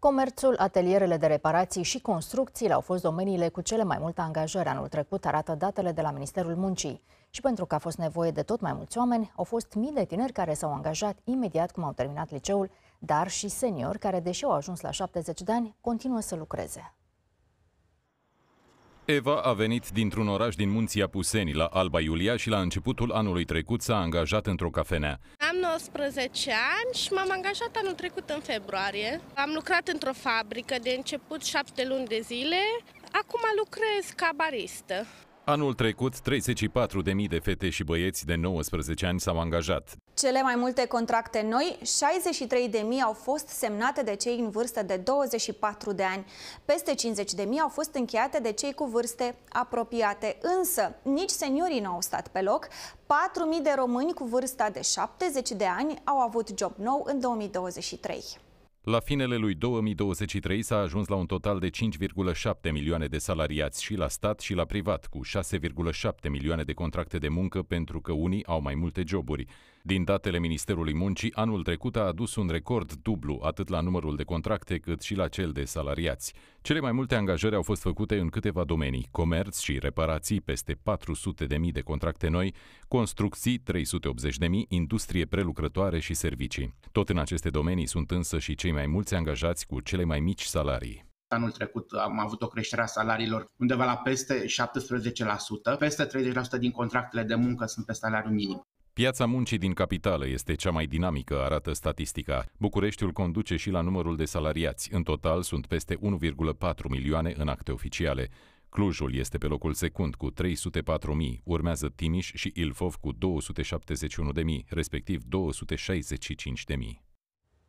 Comerțul, atelierele de reparații și construcțiile au fost domeniile cu cele mai multe angajări anul trecut, arată datele de la Ministerul Muncii. Și pentru că a fost nevoie de tot mai mulți oameni, au fost mii de tineri care s-au angajat imediat cum au terminat liceul, dar și seniori care, deși au ajuns la 70 de ani, continuă să lucreze. Eva a venit dintr-un oraș din munții Apuseni, la Alba Iulia și la începutul anului trecut s-a angajat într-o cafenea. Am 19 ani și m-am angajat anul trecut în februarie. Am lucrat într-o fabrică de început șapte luni de zile. Acum lucrez ca baristă. Anul trecut, 34.000 de fete și băieți de 19 ani s-au angajat. Cele mai multe contracte noi, 63.000 au fost semnate de cei în vârstă de 24 de ani. Peste 50.000 au fost încheiate de cei cu vârste apropiate, însă nici seniorii nu au stat pe loc. 4.000 de români cu vârsta de 70 de ani au avut job nou în 2023. La finele lui 2023 s-a ajuns la un total de 5,7 milioane de salariați și la stat și la privat, cu 6,7 milioane de contracte de muncă pentru că unii au mai multe joburi. Din datele Ministerului Muncii, anul trecut a adus un record dublu, atât la numărul de contracte cât și la cel de salariați. Cele mai multe angajări au fost făcute în câteva domenii, comerț și reparații peste 400.000 de, de contracte noi, construcții 380.000, industrie prelucrătoare și servicii. Tot în aceste domenii sunt însă și cei cei mai mulți angajați cu cele mai mici salarii. Anul trecut am avut o creștere a salariilor undeva la peste 17%, peste 30% din contractele de muncă sunt pe salariu minim. Piața muncii din capitală este cea mai dinamică, arată statistica. Bucureștiul conduce și la numărul de salariați. În total sunt peste 1,4 milioane în acte oficiale. Clujul este pe locul secund cu 304.000, urmează Timiș și Ilfov cu 271.000, respectiv 265.000.